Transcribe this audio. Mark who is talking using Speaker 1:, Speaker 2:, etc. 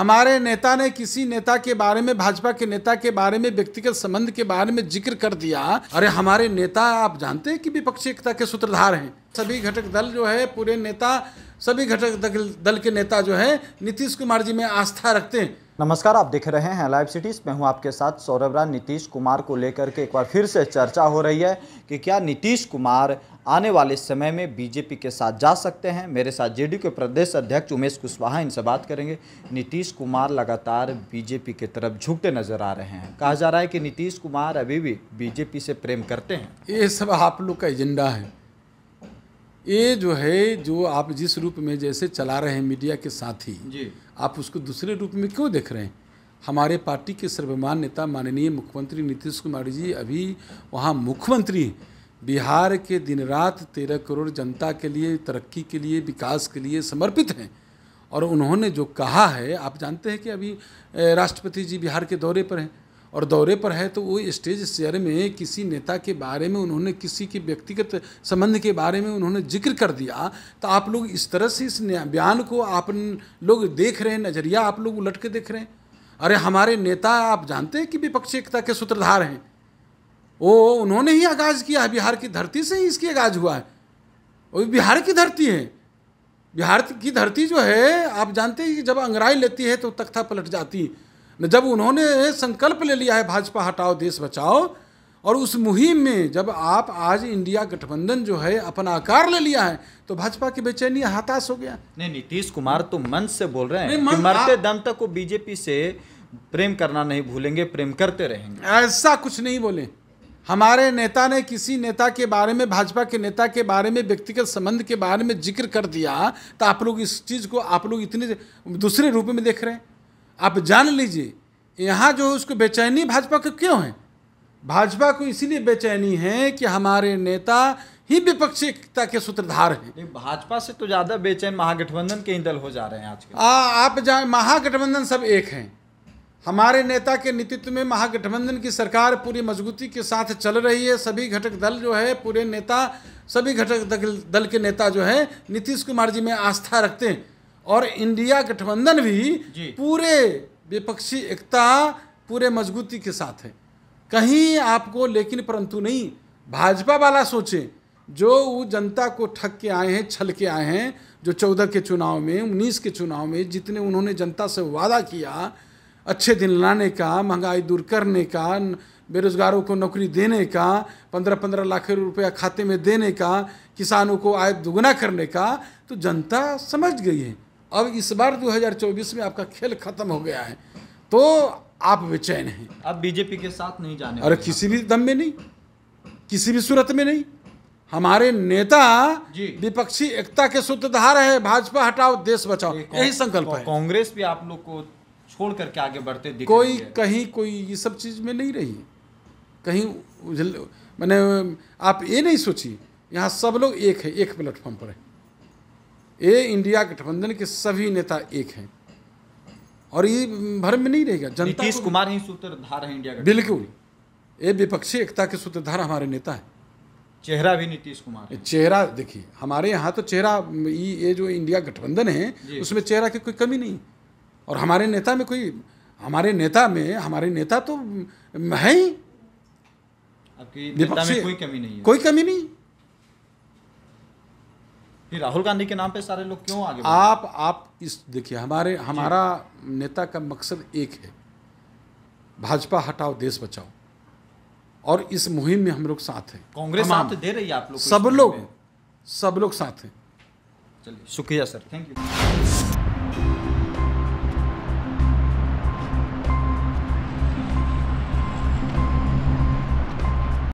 Speaker 1: हमारे नेता ने किसी नेता के बारे में भाजपा के नेता के बारे में व्यक्तिगत संबंध के बारे में जिक्र कर दिया अरे हमारे नेता आप जानते हैं कि विपक्षी एकता के सूत्रधार हैं सभी घटक दल जो है पूरे नेता सभी घटक दल के नेता जो है नीतीश कुमार जी में आस्था रखते हैं
Speaker 2: नमस्कार आप देख रहे हैं लाइव सिटीज़ में हूं आपके साथ सौरभ राय नीतीश कुमार को लेकर के एक बार फिर से चर्चा हो रही है कि क्या नीतीश कुमार आने वाले समय में बीजेपी के साथ जा सकते हैं मेरे साथ जेडीयू के प्रदेश अध्यक्ष उमेश कुशवाहा इनसे बात करेंगे नीतीश कुमार लगातार बीजेपी की तरफ झुकते नजर आ रहे हैं कहा जा रहा है कि नीतीश कुमार
Speaker 1: अभी भी बीजेपी से प्रेम करते हैं ये सब आप लोग का एजेंडा है ये जो है जो आप जिस रूप में जैसे चला रहे हैं मीडिया के साथ ही जी आप उसको दूसरे रूप में क्यों देख रहे हैं हमारे पार्टी के सर्वमान नेता माननीय मुख्यमंत्री नीतीश कुमार जी अभी वहाँ मुख्यमंत्री हैं बिहार के दिन रात तेरह करोड़ जनता के लिए तरक्की के लिए विकास के लिए समर्पित हैं और उन्होंने जो कहा है आप जानते हैं कि अभी राष्ट्रपति जी बिहार के दौरे पर हैं और दौरे पर है तो वो स्टेज शेयर में किसी नेता के बारे में उन्होंने किसी के व्यक्तिगत संबंध के बारे में उन्होंने जिक्र कर दिया तो आप लोग इस तरह से इस बयान को आप लोग देख रहे हैं नज़रिया आप लोग उलट के देख रहे हैं अरे हमारे नेता आप जानते हैं कि विपक्षी एकता के सूत्रधार हैं वो उन्होंने ही आगाज़ किया है बिहार की धरती से ही इसकी आगाज़ हुआ है और बिहार की धरती है बिहार की धरती जो है आप जानते हैं कि जब अंगराई लेती है तो तख्ता पलट जाती है जब उन्होंने संकल्प ले लिया है भाजपा हटाओ देश बचाओ और उस मुहिम में जब आप आज इंडिया गठबंधन जो है अपना आकार ले लिया है तो भाजपा की बेचैनी हताश हो गया
Speaker 2: नहीं नीतीश कुमार तो मन से बोल रहे हैं मन, मरते दम तक वो बीजेपी से प्रेम करना नहीं भूलेंगे प्रेम करते रहेंगे
Speaker 1: ऐसा कुछ नहीं बोले हमारे नेता ने किसी नेता के बारे में भाजपा के नेता के बारे में व्यक्तिगत संबंध के बारे में जिक्र कर दिया तो आप लोग इस चीज़ को आप लोग इतने दूसरे रूप में देख रहे हैं आप जान लीजिए यहाँ जो उसको बेचैनी भाजपा को क्यों है भाजपा को इसीलिए बेचैनी है कि हमारे नेता ही विपक्षीता के सूत्रधार हैं
Speaker 2: भाजपा से तो ज़्यादा बेचैन महागठबंधन के ही दल हो जा रहे हैं आज
Speaker 1: आ, आप जाए महागठबंधन सब एक हैं हमारे नेता के नेतृत्व में महागठबंधन की सरकार पूरी मजबूती के साथ चल रही है सभी घटक दल जो है पूरे नेता सभी घटक दल के नेता जो है नीतीश कुमार जी में आस्था रखते हैं और इंडिया गठबंधन भी पूरे विपक्षी एकता पूरे मजबूती के साथ है कहीं आपको लेकिन परंतु नहीं भाजपा वाला सोचे जो वो जनता को ठग के आए हैं छल के आए हैं जो चौदह के चुनाव में उन्नीस के चुनाव में जितने उन्होंने जनता से वादा किया अच्छे दिन लाने का महंगाई दूर करने का बेरोजगारों को नौकरी देने का पंद्रह पंद्रह लाख रुपया खाते में देने का किसानों को आय दुगना करने का तो जनता समझ गई है अब इस बार 2024 में आपका खेल खत्म हो गया है तो आप बेचैन हैं
Speaker 2: आप बीजेपी के साथ नहीं जाने अरे
Speaker 1: किसी भी दम में नहीं किसी भी सूरत में नहीं हमारे नेता विपक्षी एकता के सूत्रधार है भाजपा हटाओ देश बचाओ यही संकल्प है कांग्रेस भी
Speaker 2: आप लोग को छोड़ करके आगे बढ़ते दिख कोई
Speaker 1: कहीं कोई ये सब चीज में नहीं रही कहीं मैंने आप ये नहीं सोचिए यहाँ सब लोग एक है एक प्लेटफॉर्म पर है ये इंडिया गठबंधन के सभी नेता एक हैं और ये भ्रम में नहीं रहेगा जनता नीतीश कुमार ही
Speaker 2: सूत्रधार है इंडिया बिल्कुल
Speaker 1: ये विपक्षी एकता के सूत्रधार हमारे नेता है
Speaker 2: चेहरा भी नीतीश कुमार
Speaker 1: चेहरा देखिए हमारे यहाँ तो चेहरा ये जो इंडिया गठबंधन है उसमें चेहरा की कोई कमी नहीं और हमारे नेता में कोई हमारे नेता में हमारे नेता तो है ही
Speaker 2: कोई कमी नहीं है कोई कमी नहीं ये राहुल गांधी के नाम पे सारे लोग क्यों आगे आप
Speaker 1: आप इस देखिए हमारे हमारा नेता का मकसद एक है भाजपा हटाओ देश बचाओ और इस मुहिम में हम लोग साथ हैं
Speaker 2: कांग्रेस साथ दे रही है आप लोग सब
Speaker 1: लोग सब लोग साथ हैं चलिए शुक्रिया सर थैंक यू